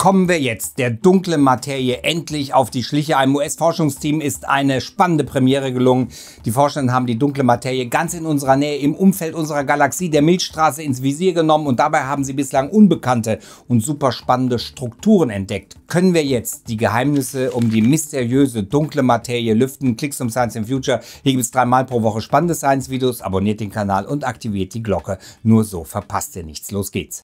kommen wir jetzt der dunklen Materie endlich auf die Schliche. Einem US-Forschungsteam ist eine spannende Premiere gelungen. Die Forschenden haben die dunkle Materie ganz in unserer Nähe im Umfeld unserer Galaxie der Milchstraße ins Visier genommen und dabei haben sie bislang unbekannte und super spannende Strukturen entdeckt. Können wir jetzt die Geheimnisse um die mysteriöse dunkle Materie lüften? Klicks um Science in Future. Hier gibt es dreimal pro Woche spannende Science-Videos. Abonniert den Kanal und aktiviert die Glocke. Nur so verpasst ihr nichts. Los geht's.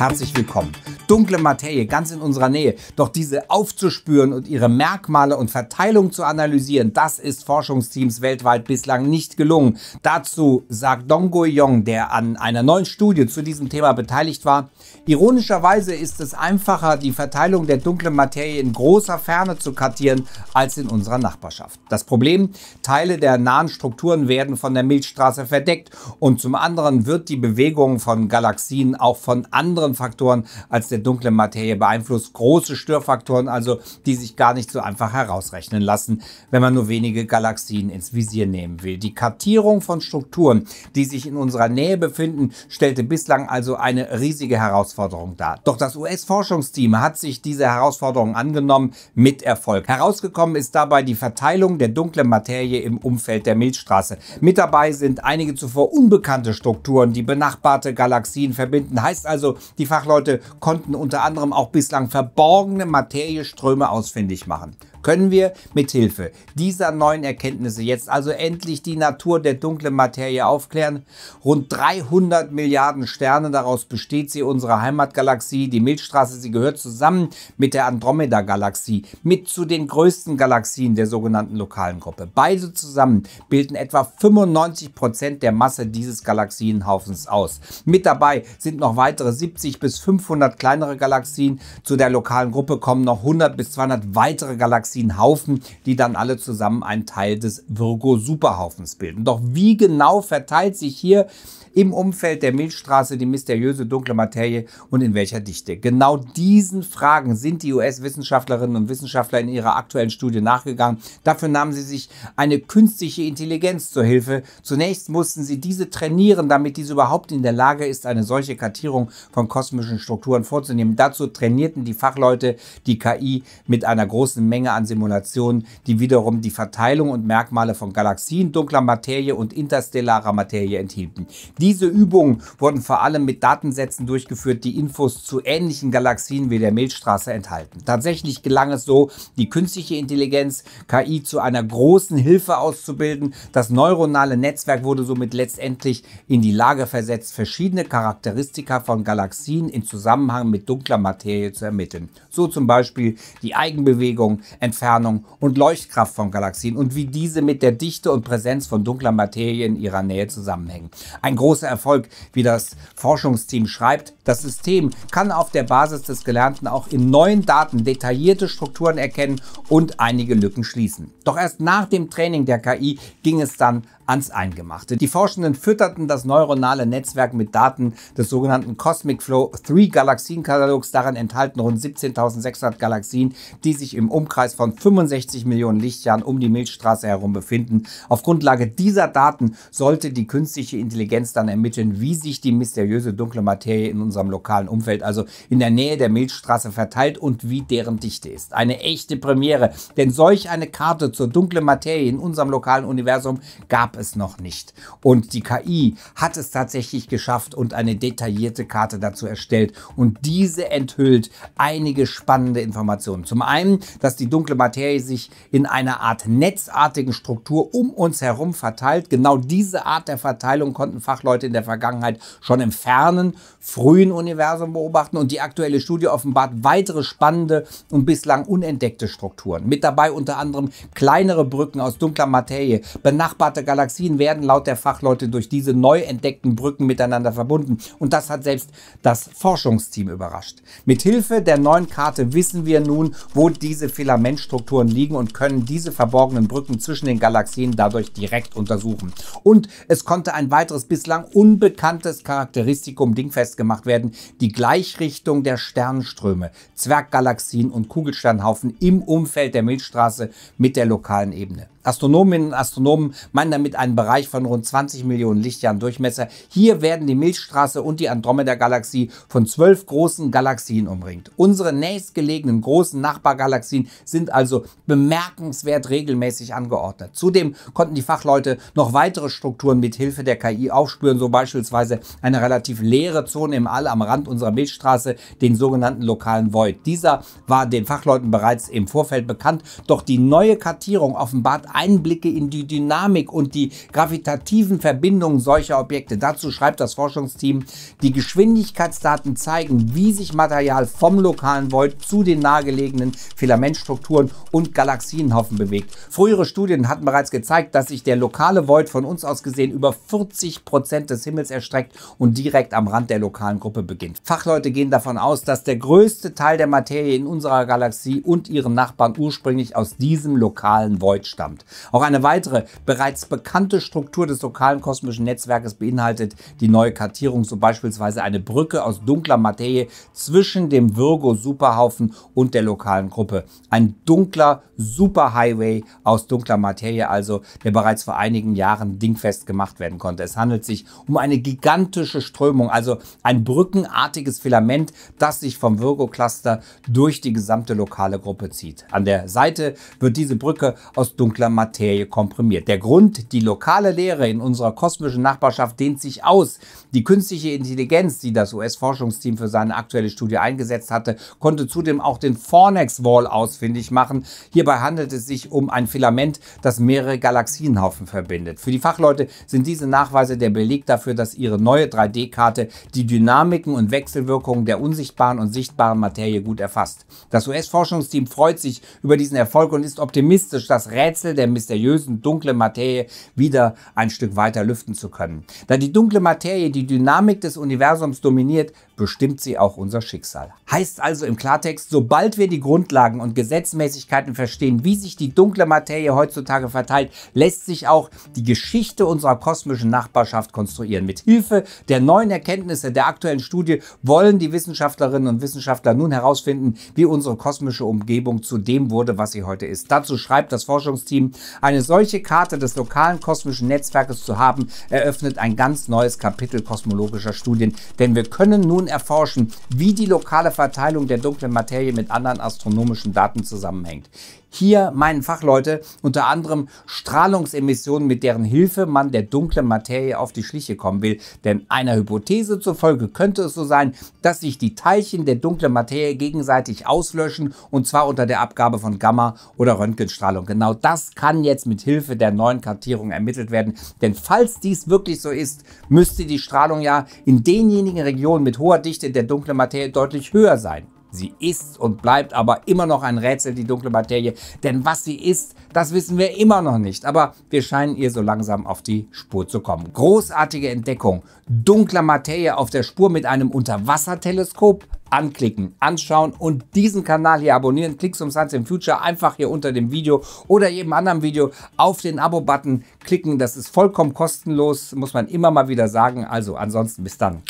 Hm. Herzlich willkommen. Dunkle Materie ganz in unserer Nähe, doch diese aufzuspüren und ihre Merkmale und Verteilung zu analysieren, das ist Forschungsteams weltweit bislang nicht gelungen. Dazu sagt Dong Goyong, der an einer neuen Studie zu diesem Thema beteiligt war, ironischerweise ist es einfacher, die Verteilung der dunklen Materie in großer Ferne zu kartieren, als in unserer Nachbarschaft. Das Problem, Teile der nahen Strukturen werden von der Milchstraße verdeckt und zum anderen wird die Bewegung von Galaxien auch von anderen anderen Faktoren als der dunklen Materie beeinflusst. Große Störfaktoren also, die sich gar nicht so einfach herausrechnen lassen, wenn man nur wenige Galaxien ins Visier nehmen will. Die Kartierung von Strukturen, die sich in unserer Nähe befinden, stellte bislang also eine riesige Herausforderung dar. Doch das US-Forschungsteam hat sich diese Herausforderung angenommen mit Erfolg. Herausgekommen ist dabei die Verteilung der dunklen Materie im Umfeld der Milchstraße. Mit dabei sind einige zuvor unbekannte Strukturen, die benachbarte Galaxien verbinden. Heißt also, die Fachleute konnten unter anderem auch bislang verborgene Materieströme ausfindig machen. Können wir mit Hilfe dieser neuen Erkenntnisse jetzt also endlich die Natur der dunklen Materie aufklären? Rund 300 Milliarden Sterne, daraus besteht sie, unsere Heimatgalaxie, die Milchstraße, sie gehört zusammen mit der Andromeda-Galaxie, mit zu den größten Galaxien der sogenannten lokalen Gruppe. Beide zusammen bilden etwa 95 Prozent der Masse dieses Galaxienhaufens aus. Mit dabei sind noch weitere 70 50 bis 500 kleinere Galaxien. Zu der lokalen Gruppe kommen noch 100 bis 200 weitere Galaxienhaufen, die dann alle zusammen einen Teil des Virgo-Superhaufens bilden. Doch wie genau verteilt sich hier im Umfeld der Milchstraße die mysteriöse dunkle Materie und in welcher Dichte? Genau diesen Fragen sind die US-Wissenschaftlerinnen und Wissenschaftler in ihrer aktuellen Studie nachgegangen. Dafür nahmen sie sich eine künstliche Intelligenz zur Hilfe. Zunächst mussten sie diese trainieren, damit diese überhaupt in der Lage ist, eine solche Kartierung von kosmischen Strukturen vorzunehmen. Dazu trainierten die Fachleute die KI mit einer großen Menge an Simulationen, die wiederum die Verteilung und Merkmale von Galaxien, dunkler Materie und interstellarer Materie enthielten. Die diese Übungen wurden vor allem mit Datensätzen durchgeführt, die Infos zu ähnlichen Galaxien wie der Milchstraße enthalten. Tatsächlich gelang es so, die künstliche Intelligenz, KI, zu einer großen Hilfe auszubilden. Das neuronale Netzwerk wurde somit letztendlich in die Lage versetzt, verschiedene Charakteristika von Galaxien in Zusammenhang mit dunkler Materie zu ermitteln. So zum Beispiel die Eigenbewegung, Entfernung und Leuchtkraft von Galaxien und wie diese mit der Dichte und Präsenz von dunkler Materie in ihrer Nähe zusammenhängen. Ein großer Erfolg, wie das Forschungsteam schreibt. Das System kann auf der Basis des Gelernten auch in neuen Daten detaillierte Strukturen erkennen und einige Lücken schließen. Doch erst nach dem Training der KI ging es dann ans Eingemachte. Die Forschenden fütterten das neuronale Netzwerk mit Daten des sogenannten Cosmic Flow 3 Galaxienkatalogs. Darin enthalten rund 17.600 Galaxien, die sich im Umkreis von 65 Millionen Lichtjahren um die Milchstraße herum befinden. Auf Grundlage dieser Daten sollte die künstliche Intelligenz dann ermitteln, wie sich die mysteriöse dunkle Materie in unserem lokalen Umfeld, also in der Nähe der Milchstraße, verteilt und wie deren Dichte ist. Eine echte Premiere, denn solch eine Karte zur dunklen Materie in unserem lokalen Universum gab es noch nicht. Und die KI hat es tatsächlich geschafft und eine detaillierte Karte dazu erstellt. Und diese enthüllt einige spannende Informationen. Zum einen, dass die dunkle Materie sich in einer Art netzartigen Struktur um uns herum verteilt. Genau diese Art der Verteilung konnten Fachleute in der Vergangenheit schon im fernen, frühen Universum beobachten. Und die aktuelle Studie offenbart weitere spannende und bislang unentdeckte Strukturen. Mit dabei unter anderem kleinere Brücken aus dunkler Materie, benachbarte Galaxien, Galaxien werden laut der Fachleute durch diese neu entdeckten Brücken miteinander verbunden. Und das hat selbst das Forschungsteam überrascht. Mit Hilfe der neuen Karte wissen wir nun, wo diese Filamentstrukturen liegen und können diese verborgenen Brücken zwischen den Galaxien dadurch direkt untersuchen. Und es konnte ein weiteres bislang unbekanntes Charakteristikum dingfest gemacht werden, die Gleichrichtung der Sternströme, Zwerggalaxien und Kugelsternhaufen im Umfeld der Milchstraße mit der lokalen Ebene. Astronominnen und Astronomen meinen damit einen Bereich von rund 20 Millionen Lichtjahren Durchmesser. Hier werden die Milchstraße und die Andromeda-Galaxie von zwölf großen Galaxien umringt. Unsere nächstgelegenen großen Nachbargalaxien sind also bemerkenswert regelmäßig angeordnet. Zudem konnten die Fachleute noch weitere Strukturen mit Hilfe der KI aufspüren, so beispielsweise eine relativ leere Zone im All am Rand unserer Milchstraße, den sogenannten lokalen Void. Dieser war den Fachleuten bereits im Vorfeld bekannt, doch die neue Kartierung offenbart Einblicke in die Dynamik und die gravitativen Verbindungen solcher Objekte. Dazu schreibt das Forschungsteam, die Geschwindigkeitsdaten zeigen, wie sich Material vom lokalen Void zu den nahegelegenen Filamentstrukturen und Galaxienhaufen bewegt. Frühere Studien hatten bereits gezeigt, dass sich der lokale Void von uns aus gesehen über 40 Prozent des Himmels erstreckt und direkt am Rand der lokalen Gruppe beginnt. Fachleute gehen davon aus, dass der größte Teil der Materie in unserer Galaxie und ihren Nachbarn ursprünglich aus diesem lokalen Void stammt. Auch eine weitere bereits bekannte Struktur des lokalen kosmischen Netzwerkes beinhaltet die neue Kartierung, so beispielsweise eine Brücke aus dunkler Materie zwischen dem Virgo-Superhaufen und der lokalen Gruppe. Ein dunkler Superhighway aus dunkler Materie, also der bereits vor einigen Jahren dingfest gemacht werden konnte. Es handelt sich um eine gigantische Strömung, also ein brückenartiges Filament, das sich vom Virgo-Cluster durch die gesamte lokale Gruppe zieht. An der Seite wird diese Brücke aus dunkler Materie Materie komprimiert. Der Grund, die lokale Lehre in unserer kosmischen Nachbarschaft dehnt sich aus. Die künstliche Intelligenz, die das US-Forschungsteam für seine aktuelle Studie eingesetzt hatte, konnte zudem auch den Fornex-Wall ausfindig machen. Hierbei handelt es sich um ein Filament, das mehrere Galaxienhaufen verbindet. Für die Fachleute sind diese Nachweise der Beleg dafür, dass ihre neue 3D-Karte die Dynamiken und Wechselwirkungen der unsichtbaren und sichtbaren Materie gut erfasst. Das US-Forschungsteam freut sich über diesen Erfolg und ist optimistisch, dass Rätsel der mysteriösen dunklen Materie wieder ein Stück weiter lüften zu können. Da die dunkle Materie die Dynamik des Universums dominiert, bestimmt sie auch unser Schicksal. Heißt also im Klartext, sobald wir die Grundlagen und Gesetzmäßigkeiten verstehen, wie sich die dunkle Materie heutzutage verteilt, lässt sich auch die Geschichte unserer kosmischen Nachbarschaft konstruieren. Mit Hilfe der neuen Erkenntnisse der aktuellen Studie wollen die Wissenschaftlerinnen und Wissenschaftler nun herausfinden, wie unsere kosmische Umgebung zu dem wurde, was sie heute ist. Dazu schreibt das Forschungsteam, eine solche Karte des lokalen kosmischen Netzwerkes zu haben, eröffnet ein ganz neues Kapitel kosmologischer Studien, denn wir können nun Spektrometration erforschen, wie die lokale Verteilung der dunklen Materie mit anderen astronomischen Daten zusammenhängt. Hier meinen Fachleute unter anderem Strahlungsemissionen, mit deren Hilfe man der dunklen Materie auf die Schliche kommen will. Denn einer Hypothese zufolge könnte es so sein, dass sich die Teilchen der dunklen Materie gegenseitig auslöschen und zwar unter der Abgabe von Gamma- oder Röntgenstrahlung. Genau das kann jetzt mit Hilfe der neuen Kartierung ermittelt werden. Denn falls dies wirklich so ist, müsste die Strahlung ja in denjenigen Regionen mit hoher Pulverdichte der dunklen Materie deutlich höher sein. Sie ist und bleibt aber immer noch ein Rätsel, die dunkle Materie. Denn was sie ist, das wissen wir immer noch nicht. Aber wir scheinen ihr so langsam auf die Spur zu kommen. Großartige Entdeckung. Dunkler Materie auf der Spur mit einem Unterwasserteleskop. Anklicken, anschauen und diesen Kanal hier abonnieren. Klicks um Science in Future einfach hier unter dem Video oder jedem anderen Video auf den Abo-Button klicken. Das ist vollkommen kostenlos, muss man immer mal wieder sagen. Also ansonsten bis dann.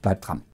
Bleibt dran.